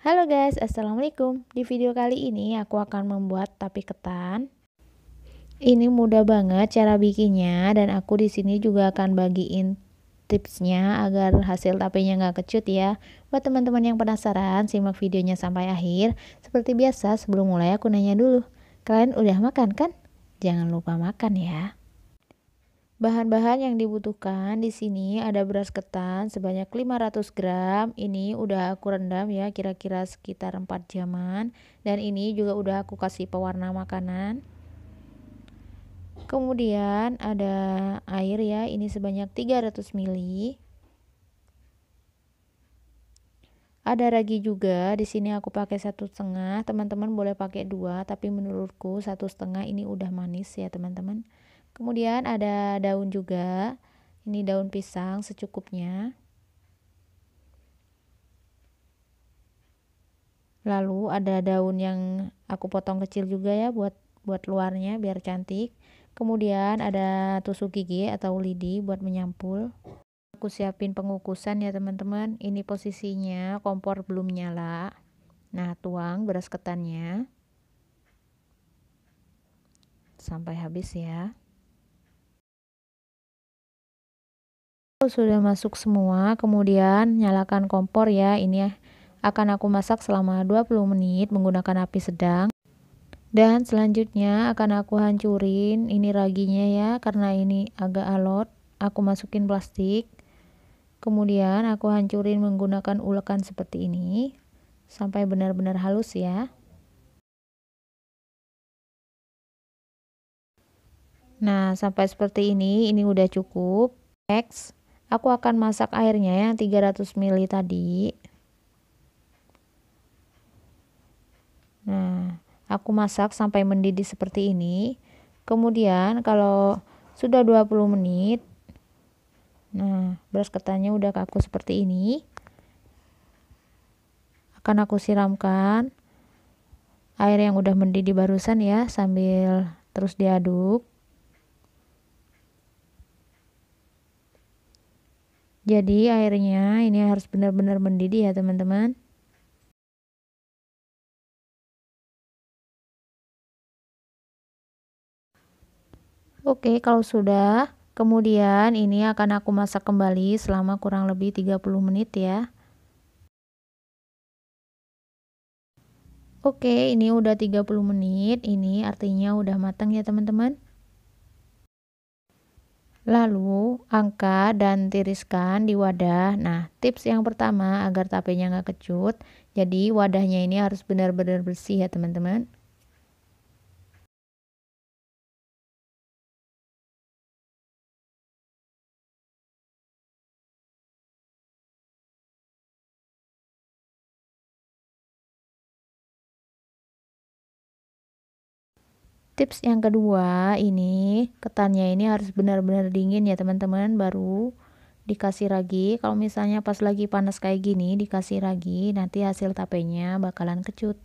Halo guys, Assalamualaikum Di video kali ini aku akan membuat tapi ketan Ini mudah banget cara bikinnya Dan aku di sini juga akan bagiin tipsnya agar hasil tapenya nggak kecut ya Buat teman-teman yang penasaran, simak videonya sampai akhir Seperti biasa, sebelum mulai aku nanya dulu Kalian udah makan kan? Jangan lupa makan ya Bahan-bahan yang dibutuhkan di sini ada beras ketan sebanyak 500 gram. Ini udah aku rendam ya kira-kira sekitar 4 jaman dan ini juga udah aku kasih pewarna makanan. Kemudian ada air ya, ini sebanyak 300 ml. Ada ragi juga, di sini aku pakai satu setengah. Teman-teman boleh pakai dua, tapi menurutku satu setengah ini udah manis ya teman-teman kemudian ada daun juga ini daun pisang secukupnya lalu ada daun yang aku potong kecil juga ya buat buat luarnya biar cantik kemudian ada tusuk gigi atau lidi buat menyampul aku siapin pengukusan ya teman-teman ini posisinya kompor belum nyala nah tuang beras ketannya sampai habis ya sudah masuk semua kemudian nyalakan kompor ya ini ya akan aku masak selama 20 menit menggunakan api sedang dan selanjutnya akan aku hancurin ini raginya ya karena ini agak alot aku masukin plastik kemudian aku hancurin menggunakan ulekan seperti ini sampai benar-benar halus ya Nah, sampai seperti ini, ini udah cukup. Next. Aku akan masak airnya yang 300 ml tadi. Nah, aku masak sampai mendidih seperti ini. Kemudian kalau sudah 20 menit, nah, beras ketannya udah kaku seperti ini. Akan aku siramkan air yang udah mendidih barusan ya sambil terus diaduk. jadi airnya ini harus benar-benar mendidih ya teman-teman Oke, kalau sudah, kemudian ini akan aku masak kembali selama kurang lebih 30 menit ya. Oke, ini udah 30 menit, ini artinya udah matang ya teman-teman. Lalu angkat dan tiriskan di wadah. Nah, tips yang pertama agar tapenya nggak kecut, jadi wadahnya ini harus benar-benar bersih ya teman-teman. tips yang kedua ini ketannya ini harus benar-benar dingin ya teman-teman baru dikasih ragi kalau misalnya pas lagi panas kayak gini dikasih ragi nanti hasil tapenya bakalan kecut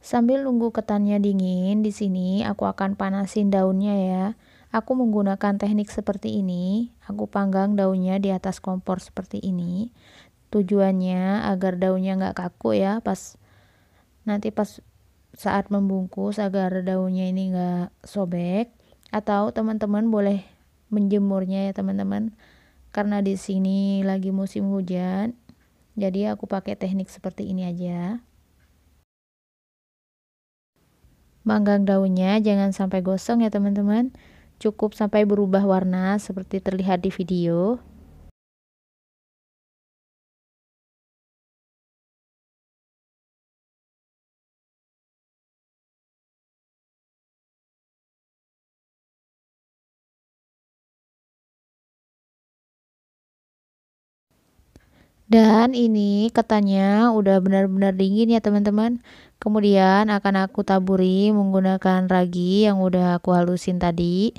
Sambil nunggu ketannya dingin, di sini aku akan panasin daunnya ya. Aku menggunakan teknik seperti ini. Aku panggang daunnya di atas kompor seperti ini tujuannya agar daunnya nggak kaku ya pas nanti pas saat membungkus agar daunnya ini nggak sobek atau teman-teman boleh menjemurnya ya teman-teman karena di sini lagi musim hujan jadi aku pakai teknik seperti ini aja manggang daunnya jangan sampai gosong ya teman-teman cukup sampai berubah warna seperti terlihat di video Dan ini ketannya udah benar-benar dingin ya teman-teman. Kemudian akan aku taburi menggunakan ragi yang udah aku halusin tadi.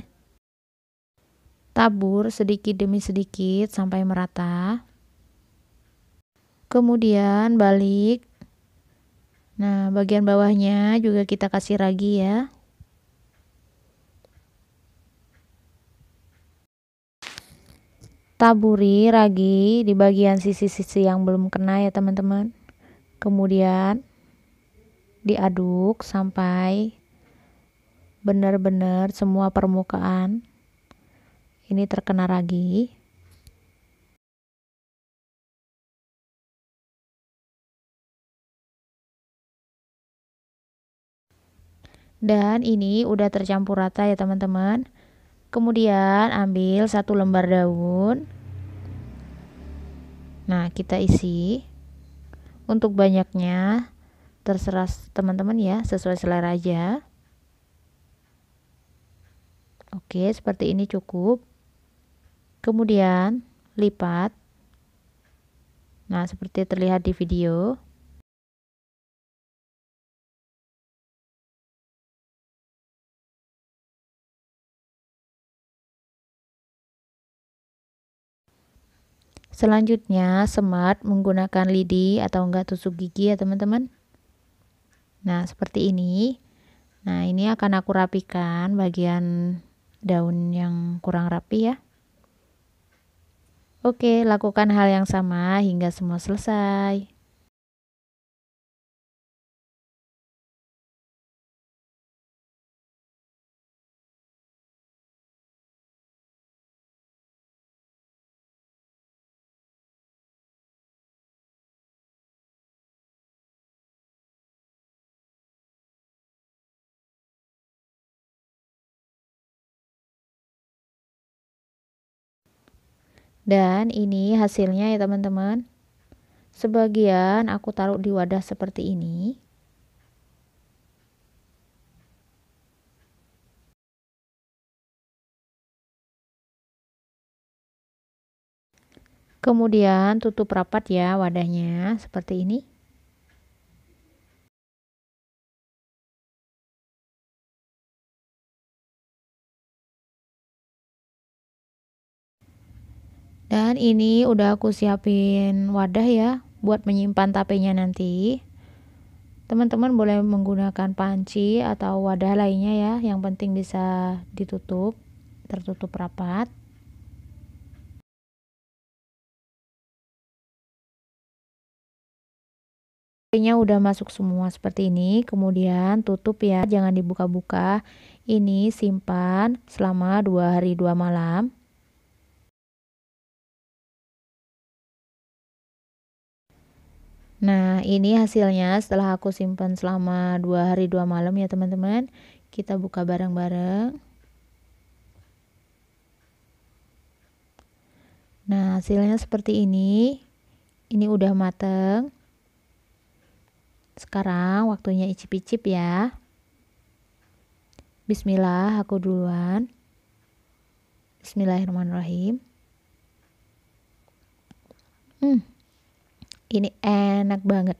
Tabur sedikit demi sedikit sampai merata. Kemudian balik. Nah, bagian bawahnya juga kita kasih ragi ya. taburi ragi di bagian sisi-sisi yang belum kena ya teman-teman kemudian diaduk sampai benar-benar semua permukaan ini terkena ragi dan ini udah tercampur rata ya teman-teman Kemudian ambil satu lembar daun. Nah, kita isi. Untuk banyaknya terserah teman-teman ya, sesuai selera aja. Oke, seperti ini cukup. Kemudian lipat. Nah, seperti terlihat di video. Selanjutnya, semat menggunakan lidi atau enggak tusuk gigi ya teman-teman. Nah, seperti ini. Nah, ini akan aku rapikan bagian daun yang kurang rapi ya. Oke, lakukan hal yang sama hingga semua selesai. Dan ini hasilnya ya teman-teman. Sebagian aku taruh di wadah seperti ini. Kemudian tutup rapat ya wadahnya seperti ini. dan ini udah aku siapin wadah ya buat menyimpan tapenya nanti teman-teman boleh menggunakan panci atau wadah lainnya ya yang penting bisa ditutup tertutup rapat nya udah masuk semua seperti ini kemudian tutup ya jangan dibuka-buka ini simpan selama dua hari dua malam Nah, ini hasilnya setelah aku simpan selama dua hari dua malam ya, teman-teman. Kita buka bareng-bareng. Nah, hasilnya seperti ini. Ini udah mateng. Sekarang waktunya icip-icip ya. Bismillah, aku duluan. Bismillahirrahmanirrahim. Hmm ini enak banget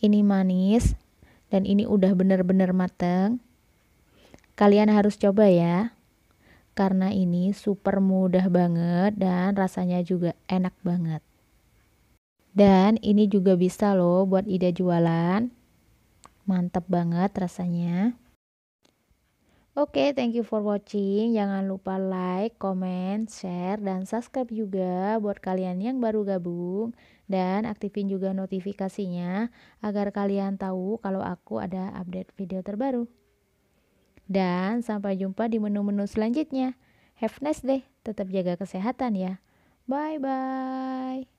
ini manis dan ini udah bener-bener mateng kalian harus coba ya karena ini super mudah banget dan rasanya juga enak banget. Dan ini juga bisa loh buat ide jualan. mantep banget rasanya. Oke, okay, thank you for watching. Jangan lupa like, comment, share, dan subscribe juga buat kalian yang baru gabung. Dan aktifin juga notifikasinya agar kalian tahu kalau aku ada update video terbaru. Dan sampai jumpa di menu-menu selanjutnya. Have nice day, tetap jaga kesehatan ya. Bye-bye.